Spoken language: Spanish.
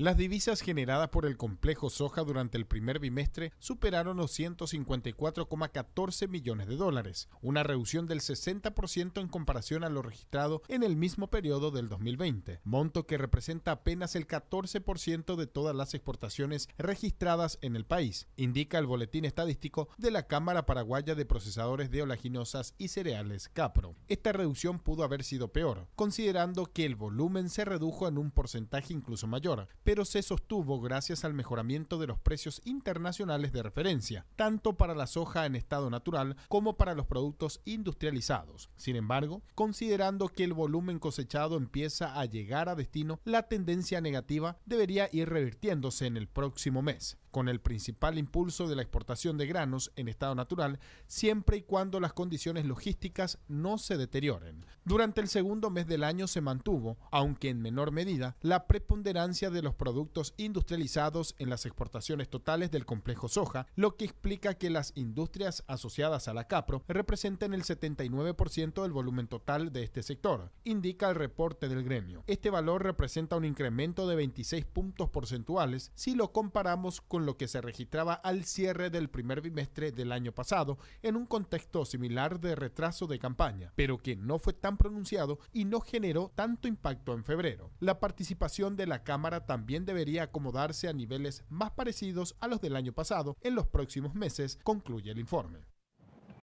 Las divisas generadas por el complejo soja durante el primer bimestre superaron los 154,14 millones de dólares, una reducción del 60% en comparación a lo registrado en el mismo periodo del 2020, monto que representa apenas el 14% de todas las exportaciones registradas en el país, indica el boletín estadístico de la Cámara Paraguaya de Procesadores de Olaginosas y Cereales, CAPRO. Esta reducción pudo haber sido peor, considerando que el volumen se redujo en un porcentaje incluso mayor, pero se sostuvo gracias al mejoramiento de los precios internacionales de referencia, tanto para la soja en estado natural como para los productos industrializados. Sin embargo, considerando que el volumen cosechado empieza a llegar a destino, la tendencia negativa debería ir revirtiéndose en el próximo mes con el principal impulso de la exportación de granos en estado natural, siempre y cuando las condiciones logísticas no se deterioren. Durante el segundo mes del año se mantuvo, aunque en menor medida, la preponderancia de los productos industrializados en las exportaciones totales del complejo soja, lo que explica que las industrias asociadas a la CAPRO representen el 79% del volumen total de este sector, indica el reporte del gremio. Este valor representa un incremento de 26 puntos porcentuales si lo comparamos con lo que se registraba al cierre del primer bimestre del año pasado, en un contexto similar de retraso de campaña, pero que no fue tan pronunciado y no generó tanto impacto en febrero. La participación de la Cámara también debería acomodarse a niveles más parecidos a los del año pasado en los próximos meses, concluye el informe.